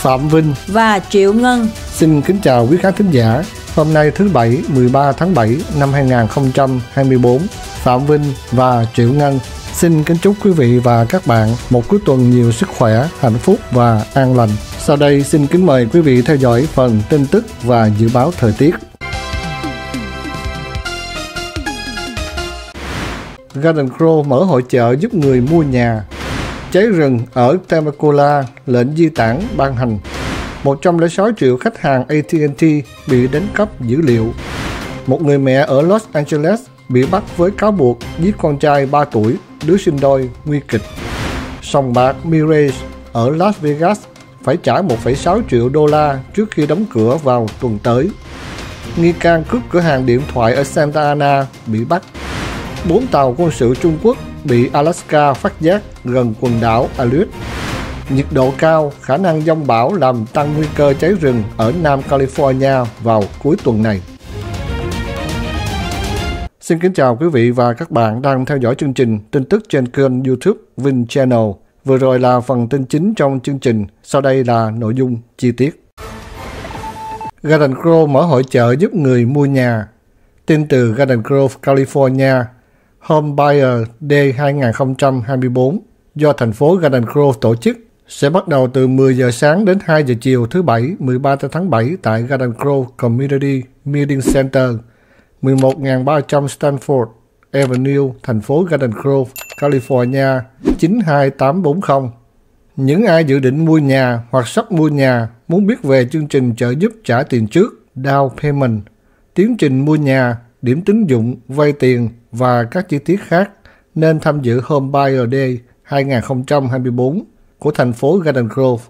Phạm Vinh và Triệu Ngân. Xin kính chào quý khán thính giả. Hôm nay thứ Bảy 13 tháng 7 năm 2024, Phạm Vinh và Triệu Ngân xin kính chúc quý vị và các bạn một cuối tuần nhiều sức khỏe, hạnh phúc và an lành. Sau đây xin kính mời quý vị theo dõi phần tin tức và dự báo thời tiết. Garden Crow mở hội chợ giúp người mua nhà Cháy rừng ở Temecula, lệnh di tản ban hành. 106 triệu khách hàng AT&T bị đánh cắp dữ liệu. Một người mẹ ở Los Angeles bị bắt với cáo buộc giết con trai 3 tuổi, đứa sinh đôi nguy kịch. Sòng bạc Mirage ở Las Vegas phải trả 1,6 triệu đô la trước khi đóng cửa vào tuần tới. Nghi can cướp cửa hàng điện thoại ở Santa Ana bị bắt. Bốn tàu quân sự Trung Quốc bị Alaska phát giác gần quần đảo Aleut. Nhiệt độ cao, khả năng dông bão làm tăng nguy cơ cháy rừng ở Nam California vào cuối tuần này. Xin kính chào quý vị và các bạn đang theo dõi chương trình tin tức trên kênh YouTube Vin Channel. Vừa rồi là phần tin chính trong chương trình, sau đây là nội dung chi tiết. Garden Grove mở hội chợ giúp người mua nhà. Tin từ Garden Grove, California Home Buyer Day 2024 do thành phố Garden Grove tổ chức sẽ bắt đầu từ 10 giờ sáng đến 2 giờ chiều thứ Bảy 13 tháng 7 tại Garden Grove Community Meeting Center, 11.300 Stanford Avenue, thành phố Garden Grove, California 92840. Những ai dự định mua nhà hoặc sắp mua nhà muốn biết về chương trình trợ giúp trả tiền trước, down payment, tiến trình mua nhà điểm tín dụng, vay tiền và các chi tiết khác nên tham dự Home Buyer Day 2024 của thành phố Garden Grove.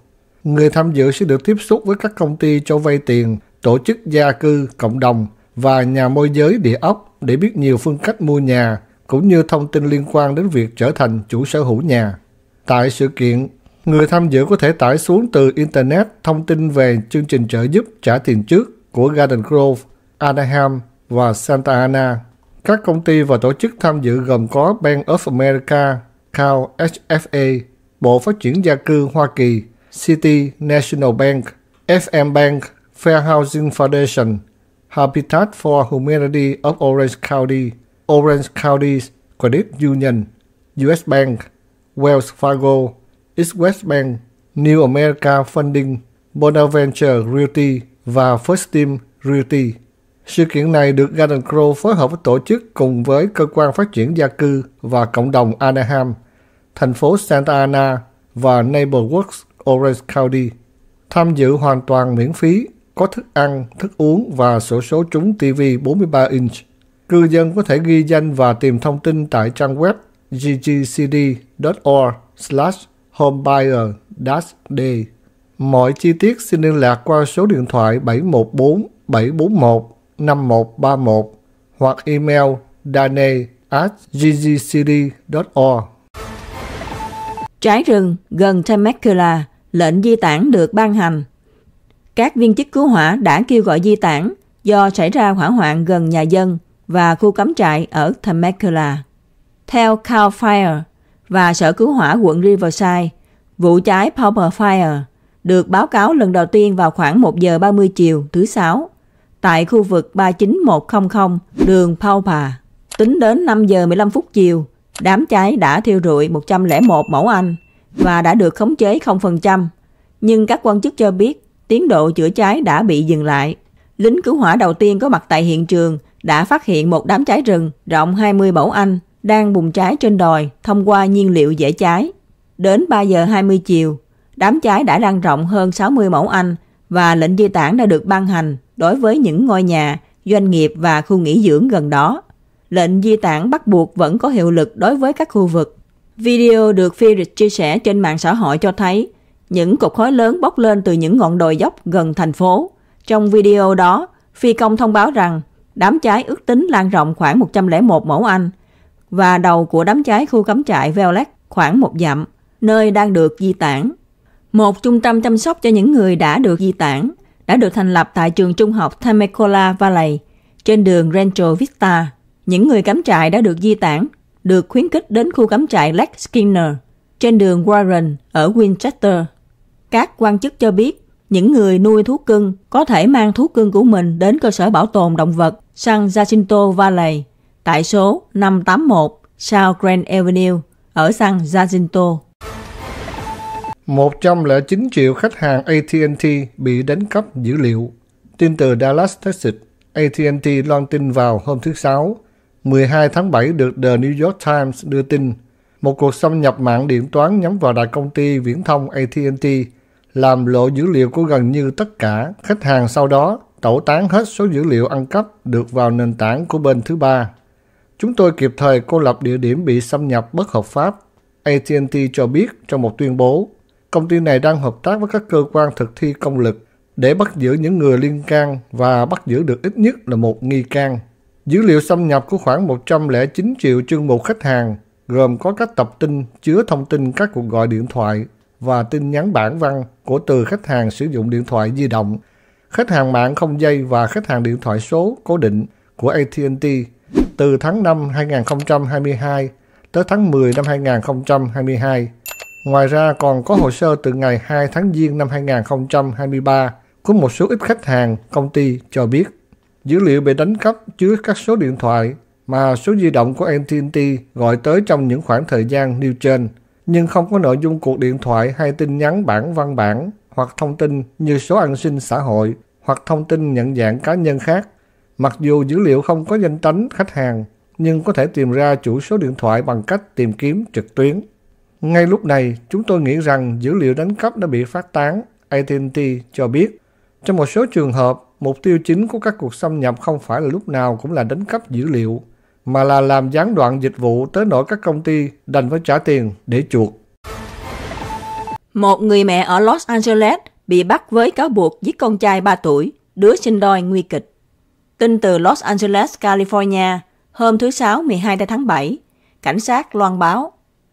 Người tham dự sẽ được tiếp xúc với các công ty cho vay tiền, tổ chức gia cư, cộng đồng và nhà môi giới địa ốc để biết nhiều phương cách mua nhà cũng như thông tin liên quan đến việc trở thành chủ sở hữu nhà. Tại sự kiện, người tham dự có thể tải xuống từ Internet thông tin về chương trình trợ giúp trả tiền trước của Garden Grove, Anaheim và Santa Ana. Các công ty và tổ chức tham dự gồm có Bank of America, Cal HFA, Bộ Phát triển Gia cư Hoa Kỳ, City National Bank, FM Bank, Fair Housing Foundation, Habitat for Humanity of Orange County, Orange County Credit Union, US Bank, Wells Fargo, East West Bank, New America Funding, Bonaventure Realty và First Team Realty. Sự kiện này được Garden Crow phối hợp với tổ chức cùng với Cơ quan Phát triển Gia cư và Cộng đồng Anaheim, thành phố Santa Ana và Neighborworks Orange County. Tham dự hoàn toàn miễn phí, có thức ăn, thức uống và sổ số trúng TV 43 inch. Cư dân có thể ghi danh và tìm thông tin tại trang web ggcd.org slash homebuyer day Mọi chi tiết xin liên lạc qua số điện thoại 714 741 5131 hoặc email dane at ggcd.org. Trái rừng gần Temecula, lệnh di tản được ban hành. Các viên chức cứu hỏa đã kêu gọi di tản do xảy ra hỏa hoạn gần nhà dân và khu cắm trại ở Temecula. Theo Cal Fire và Sở Cứu hỏa quận Riverside, vụ cháy Power Fire được báo cáo lần đầu tiên vào khoảng 1 giờ 30 chiều thứ Sáu tại khu vực 39100 đường Pau Phà. Tính đến 5 giờ 15 phút chiều, đám cháy đã thiêu rụi 101 mẫu Anh và đã được khống chế 0%. Nhưng các quan chức cho biết tiến độ chữa cháy đã bị dừng lại. Lính cứu hỏa đầu tiên có mặt tại hiện trường đã phát hiện một đám cháy rừng rộng 20 mẫu Anh đang bùng cháy trên đồi thông qua nhiên liệu dễ cháy. Đến 3 giờ 20 chiều, đám cháy đã lan rộng hơn 60 mẫu Anh và lệnh di tản đã được ban hành đối với những ngôi nhà, doanh nghiệp và khu nghỉ dưỡng gần đó. Lệnh di tản bắt buộc vẫn có hiệu lực đối với các khu vực. Video được Philip chia sẻ trên mạng xã hội cho thấy những cột khói lớn bốc lên từ những ngọn đồi dốc gần thành phố. Trong video đó, phi công thông báo rằng đám cháy ước tính lan rộng khoảng 101 mẫu Anh và đầu của đám cháy khu cắm trại Violet khoảng một dặm, nơi đang được di tản. Một trung tâm chăm sóc cho những người đã được di tản đã được thành lập tại trường trung học Temecula Valley trên đường Rancho Vista. Những người cắm trại đã được di tản, được khuyến khích đến khu cắm trại Lake Skinner trên đường Warren ở Winchester. Các quan chức cho biết những người nuôi thú cưng có thể mang thú cưng của mình đến cơ sở bảo tồn động vật San Jacinto Valley tại số 581 South Grand Avenue ở San Jacinto. 109 triệu khách hàng AT&T bị đánh cắp dữ liệu. Tin từ Dallas, Texas, AT&T loan tin vào hôm thứ Sáu, 12 tháng 7 được The New York Times đưa tin một cuộc xâm nhập mạng điện toán nhắm vào đại công ty viễn thông AT&T làm lộ dữ liệu của gần như tất cả khách hàng sau đó tẩu tán hết số dữ liệu ăn cắp được vào nền tảng của bên thứ ba. Chúng tôi kịp thời cô lập địa điểm bị xâm nhập bất hợp pháp, AT&T cho biết trong một tuyên bố. Công ty này đang hợp tác với các cơ quan thực thi công lực để bắt giữ những người liên can và bắt giữ được ít nhất là một nghi can. Dữ liệu xâm nhập của khoảng 109 triệu chương mục khách hàng gồm có các tập tin chứa thông tin các cuộc gọi điện thoại và tin nhắn bản văn của từ khách hàng sử dụng điện thoại di động, khách hàng mạng không dây và khách hàng điện thoại số cố định của AT&T từ tháng 5 2022 tới tháng 10 năm 2022. Ngoài ra còn có hồ sơ từ ngày 2 tháng Giêng năm 2023 của một số ít khách hàng công ty cho biết dữ liệu bị đánh cắp chứa các số điện thoại mà số di động của AT&T gọi tới trong những khoảng thời gian nêu trên, nhưng không có nội dung cuộc điện thoại hay tin nhắn bản văn bản hoặc thông tin như số an sinh xã hội hoặc thông tin nhận dạng cá nhân khác. Mặc dù dữ liệu không có danh tánh khách hàng, nhưng có thể tìm ra chủ số điện thoại bằng cách tìm kiếm trực tuyến. Ngay lúc này, chúng tôi nghĩ rằng dữ liệu đánh cắp đã bị phát tán, AT&T cho biết. Trong một số trường hợp, mục tiêu chính của các cuộc xâm nhập không phải là lúc nào cũng là đánh cắp dữ liệu, mà là làm gián đoạn dịch vụ tới nỗi các công ty đành phải trả tiền để chuộc. Một người mẹ ở Los Angeles bị bắt với cáo buộc giết con trai 3 tuổi, đứa sinh đôi nguy kịch. Tin từ Los Angeles, California, hôm thứ Sáu 12 tháng 7, cảnh sát loan báo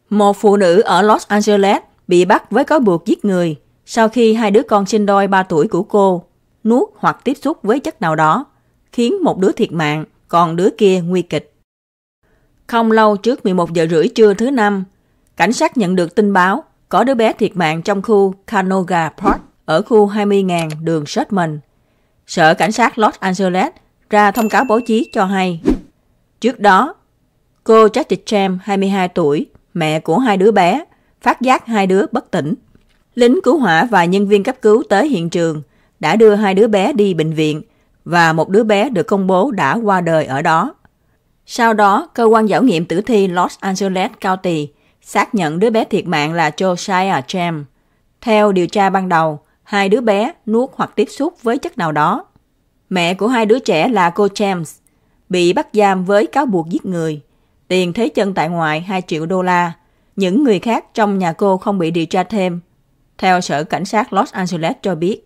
một phụ nữ ở Los Angeles bị bắt với cáo buộc giết người sau khi hai đứa con sinh đôi 3 tuổi của cô nuốt hoặc tiếp xúc với chất nào đó, khiến một đứa thiệt mạng, còn đứa kia nguy kịch. Không lâu trước 11 giờ rưỡi trưa thứ năm, cảnh sát nhận được tin báo có đứa bé thiệt mạng trong khu Canoga Park ở khu 20.000 đường Shetman. Sở Cảnh sát Los Angeles ra thông cáo báo chí cho hay. Trước đó, cô Jackie Cham, 22 tuổi, mẹ của hai đứa bé, phát giác hai đứa bất tỉnh. Lính cứu hỏa và nhân viên cấp cứu tới hiện trường đã đưa hai đứa bé đi bệnh viện và một đứa bé được công bố đã qua đời ở đó. Sau đó, cơ quan giảo nghiệm tử thi Los Angeles County xác nhận đứa bé thiệt mạng là Josiah Cham. Theo điều tra ban đầu, hai đứa bé nuốt hoặc tiếp xúc với chất nào đó. Mẹ của hai đứa trẻ là cô James, bị bắt giam với cáo buộc giết người. Tiền thế chân tại ngoại 2 triệu đô la. Những người khác trong nhà cô không bị điều tra thêm, theo Sở Cảnh sát Los Angeles cho biết.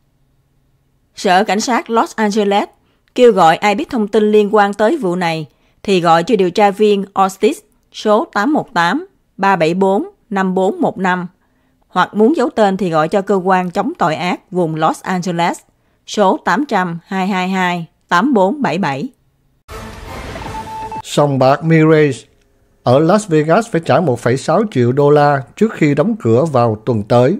Sở Cảnh sát Los Angeles kêu gọi ai biết thông tin liên quan tới vụ này thì gọi cho điều tra viên Ortiz số 818 374 5415 hoặc muốn giấu tên thì gọi cho cơ quan chống tội ác vùng Los Angeles số 800 222 8477. Sòng bạc Mirage ở Las Vegas phải trả 1,6 triệu đô la trước khi đóng cửa vào tuần tới.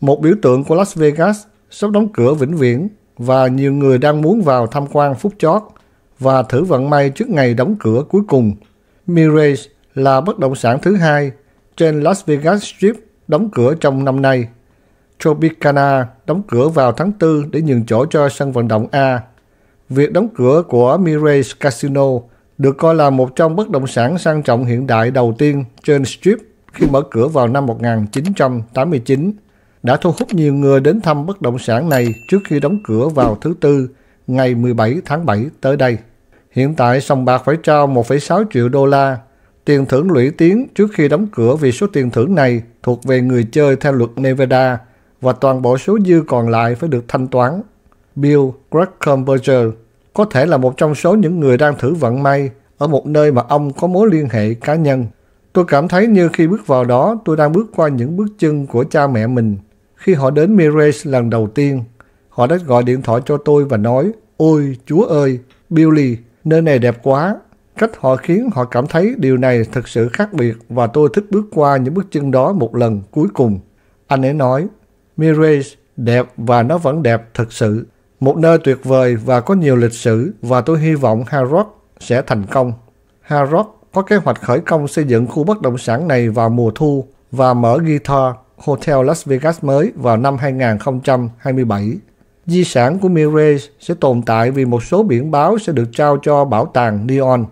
Một biểu tượng của Las Vegas sắp đóng cửa vĩnh viễn và nhiều người đang muốn vào tham quan phút chót và thử vận may trước ngày đóng cửa cuối cùng. Mirage là bất động sản thứ hai trên Las Vegas Strip đóng cửa trong năm nay. Tropicana đóng cửa vào tháng 4 để nhường chỗ cho sân vận động A. Việc đóng cửa của Mirage Casino được coi là một trong bất động sản sang trọng hiện đại đầu tiên trên Strip khi mở cửa vào năm 1989, đã thu hút nhiều người đến thăm bất động sản này trước khi đóng cửa vào thứ Tư, ngày 17 tháng 7 tới đây. Hiện tại, sòng bạc phải trao 1,6 triệu đô la, tiền thưởng lũy tiến trước khi đóng cửa vì số tiền thưởng này thuộc về người chơi theo luật Nevada và toàn bộ số dư còn lại phải được thanh toán. Bill Grackenberger có thể là một trong số những người đang thử vận may ở một nơi mà ông có mối liên hệ cá nhân. Tôi cảm thấy như khi bước vào đó, tôi đang bước qua những bước chân của cha mẹ mình. Khi họ đến Mires lần đầu tiên, họ đã gọi điện thoại cho tôi và nói, Ôi, Chúa ơi, Billy, nơi này đẹp quá. Cách họ khiến họ cảm thấy điều này thực sự khác biệt và tôi thích bước qua những bước chân đó một lần cuối cùng. Anh ấy nói, Mires đẹp và nó vẫn đẹp thật sự. Một nơi tuyệt vời và có nhiều lịch sử và tôi hy vọng Harrod sẽ thành công. Harrod có kế hoạch khởi công xây dựng khu bất động sản này vào mùa thu và mở Guitar Hotel Las Vegas mới vào năm 2027. Di sản của Mirai sẽ tồn tại vì một số biển báo sẽ được trao cho bảo tàng Neon.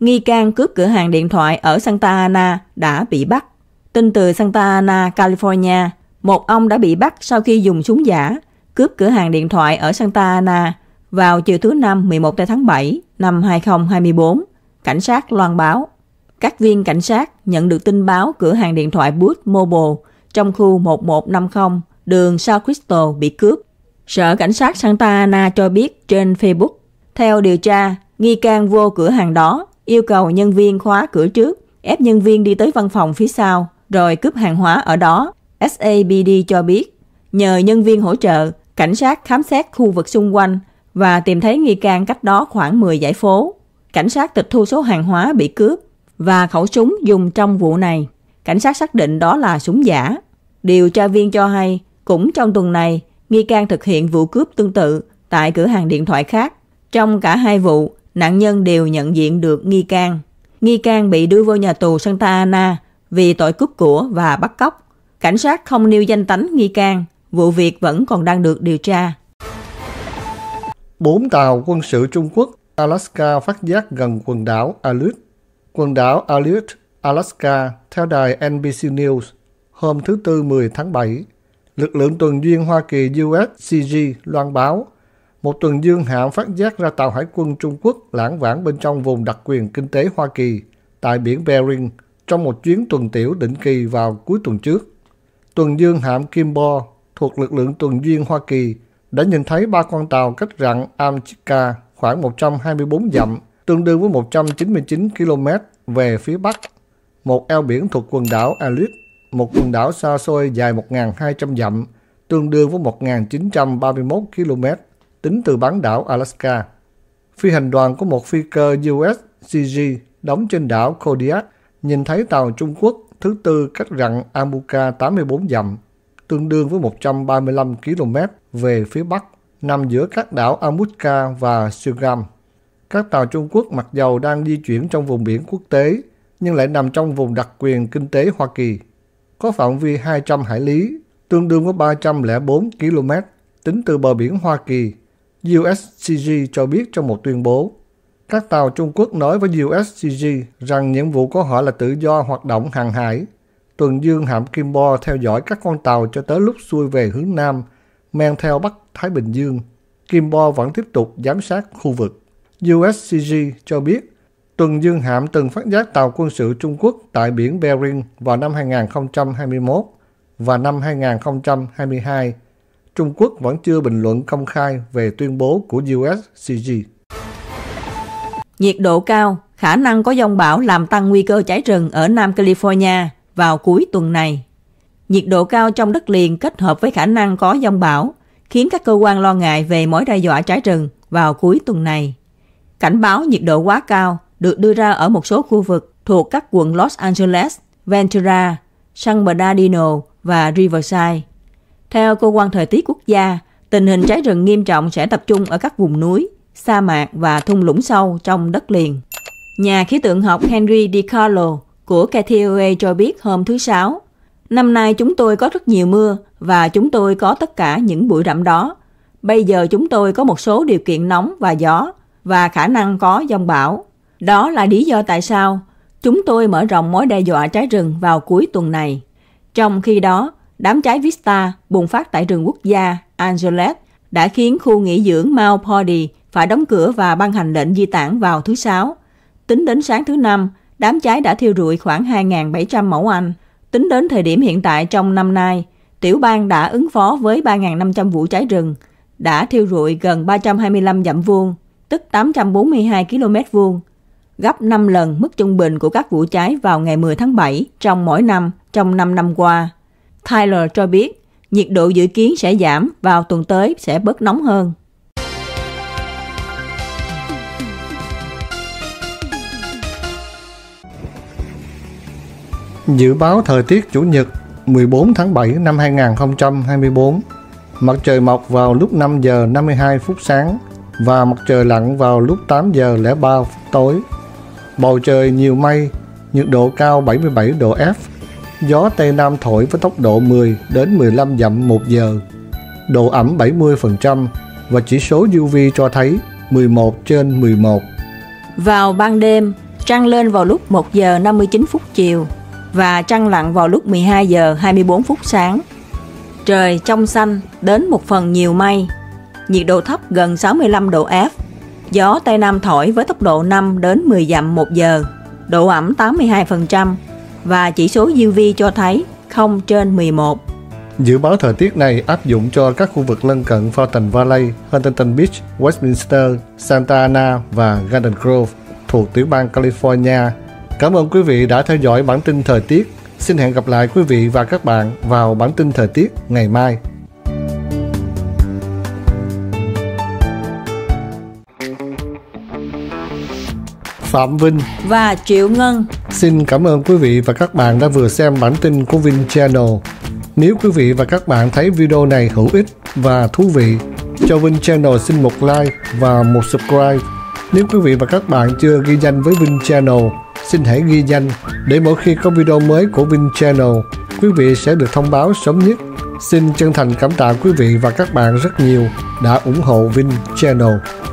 Nghi can cướp cửa hàng điện thoại ở Santa Ana đã bị bắt. Tin từ Santa Ana, California, một ông đã bị bắt sau khi dùng súng giả cướp cửa hàng điện thoại ở Santa Ana vào chiều thứ năm 11 tháng 7 năm 2024, cảnh sát loan báo. Các viên cảnh sát nhận được tin báo cửa hàng điện thoại Booth Mobile trong khu 1150 đường Sao Crystal bị cướp. Sở Cảnh sát Santa Ana cho biết trên Facebook, theo điều tra, nghi can vô cửa hàng đó yêu cầu nhân viên khóa cửa trước, ép nhân viên đi tới văn phòng phía sau, rồi cướp hàng hóa ở đó. SABD cho biết, nhờ nhân viên hỗ trợ, Cảnh sát khám xét khu vực xung quanh và tìm thấy nghi can cách đó khoảng 10 giải phố. Cảnh sát tịch thu số hàng hóa bị cướp và khẩu súng dùng trong vụ này. Cảnh sát xác định đó là súng giả. Điều tra viên cho hay, cũng trong tuần này, nghi can thực hiện vụ cướp tương tự tại cửa hàng điện thoại khác. Trong cả hai vụ, nạn nhân đều nhận diện được nghi can. Nghi can bị đưa vô nhà tù Santa Ana vì tội cướp của và bắt cóc. Cảnh sát không nêu danh tánh nghi can Vụ việc vẫn còn đang được điều tra. Bốn tàu quân sự Trung Quốc Alaska phát giác gần quần đảo Aleut. Quần đảo Aleut, Alaska, theo đài NBC News, hôm thứ Tư 10 tháng 7, lực lượng tuần duyên Hoa Kỳ USCG loan báo một tuần dương hạm phát giác ra tàu hải quân Trung Quốc lãng vãng bên trong vùng đặc quyền kinh tế Hoa Kỳ tại biển Bering trong một chuyến tuần tiểu định kỳ vào cuối tuần trước. Tuần dương hạm Kimbo thuộc lực lượng tuần duyên Hoa Kỳ đã nhìn thấy ba con tàu cách rặng Amchica khoảng 124 dặm, tương đương với 199 km về phía bắc. Một eo biển thuộc quần đảo Alice, một quần đảo xa xôi dài 1.200 dặm, tương đương với 1.931 km tính từ bán đảo Alaska. Phi hành đoàn của một phi cơ USCG đóng trên đảo Kodiak nhìn thấy tàu Trung Quốc thứ tư cách rặng Amuka 84 dặm, tương đương với 135 km về phía bắc, nằm giữa các đảo Amutka và Siogam. Các tàu Trung Quốc mặc dầu đang di chuyển trong vùng biển quốc tế, nhưng lại nằm trong vùng đặc quyền kinh tế Hoa Kỳ, có phạm vi 200 hải lý, tương đương với 304 km tính từ bờ biển Hoa Kỳ. USCG cho biết trong một tuyên bố, các tàu Trung Quốc nói với USCG rằng nhiệm vụ của họ là tự do hoạt động hàng hải Tuần Dương hạm Kim Bo theo dõi các con tàu cho tới lúc xuôi về hướng Nam, men theo Bắc Thái Bình Dương. Kim Bo vẫn tiếp tục giám sát khu vực. USCG cho biết, Tuần Dương hạm từng phát giác tàu quân sự Trung Quốc tại biển Bering vào năm 2021 và năm 2022. Trung Quốc vẫn chưa bình luận công khai về tuyên bố của USCG. Nhiệt độ cao, khả năng có dông bão làm tăng nguy cơ cháy rừng ở Nam California vào cuối tuần này. Nhiệt độ cao trong đất liền kết hợp với khả năng có dông bão khiến các cơ quan lo ngại về mối đe dọa trái rừng vào cuối tuần này. Cảnh báo nhiệt độ quá cao được đưa ra ở một số khu vực thuộc các quận Los Angeles, Ventura, San Bernardino và Riverside. Theo cơ quan thời tiết quốc gia, tình hình cháy rừng nghiêm trọng sẽ tập trung ở các vùng núi, sa mạc và thung lũng sâu trong đất liền. Nhà khí tượng học Henry DiCarlo của KTOA cho biết hôm thứ Sáu. Năm nay chúng tôi có rất nhiều mưa và chúng tôi có tất cả những bụi rậm đó. Bây giờ chúng tôi có một số điều kiện nóng và gió và khả năng có dông bão. Đó là lý do tại sao chúng tôi mở rộng mối đe dọa trái rừng vào cuối tuần này. Trong khi đó, đám cháy Vista bùng phát tại rừng quốc gia Angeles đã khiến khu nghỉ dưỡng Mount Pody phải đóng cửa và ban hành lệnh di tản vào thứ Sáu. Tính đến sáng thứ Năm, Đám cháy đã thiêu rụi khoảng 2.700 mẫu Anh. Tính đến thời điểm hiện tại trong năm nay, tiểu bang đã ứng phó với 3.500 vụ cháy rừng, đã thiêu rụi gần 325 dặm vuông, tức 842 km vuông, gấp 5 lần mức trung bình của các vụ cháy vào ngày 10 tháng 7 trong mỗi năm trong 5 năm qua. Tyler cho biết, nhiệt độ dự kiến sẽ giảm vào tuần tới sẽ bớt nóng hơn. Dự báo thời tiết Chủ nhật 14 tháng 7 năm 2024 Mặt trời mọc vào lúc 5 giờ 52 phút sáng và mặt trời lặn vào lúc 8 giờ 03 phút tối. Bầu trời nhiều mây, nhiệt độ cao 77 độ F, gió Tây Nam thổi với tốc độ 10 đến 15 dặm 1 giờ, độ ẩm 70% và chỉ số UV cho thấy 11 trên 11. Vào ban đêm, trăng lên vào lúc 1 giờ 59 phút chiều, và trăng lặn vào lúc 12 giờ 24 phút sáng. Trời trong xanh đến một phần nhiều mây, nhiệt độ thấp gần 65 độ F, gió Tây Nam thổi với tốc độ 5 đến 10 dặm một giờ, độ ẩm 82% và chỉ số UV cho thấy 0 trên 11. Dự báo thời tiết này áp dụng cho các khu vực lân cận Fountain Valley, Huntington Beach, Westminster, Santa Ana và Garden Grove thuộc tiểu bang California Cảm ơn quý vị đã theo dõi bản tin thời tiết. Xin hẹn gặp lại quý vị và các bạn vào bản tin thời tiết ngày mai. Phạm Vinh và Triệu Ngân. Xin cảm ơn quý vị và các bạn đã vừa xem bản tin của vinh Channel. Nếu quý vị và các bạn thấy video này hữu ích và thú vị, cho vinh Channel xin một like và một subscribe. Nếu quý vị và các bạn chưa ghi danh với vinh Channel, xin hãy ghi danh để mỗi khi có video mới của Vin Channel, quý vị sẽ được thông báo sớm nhất. Xin chân thành cảm tạ quý vị và các bạn rất nhiều đã ủng hộ Vin Channel.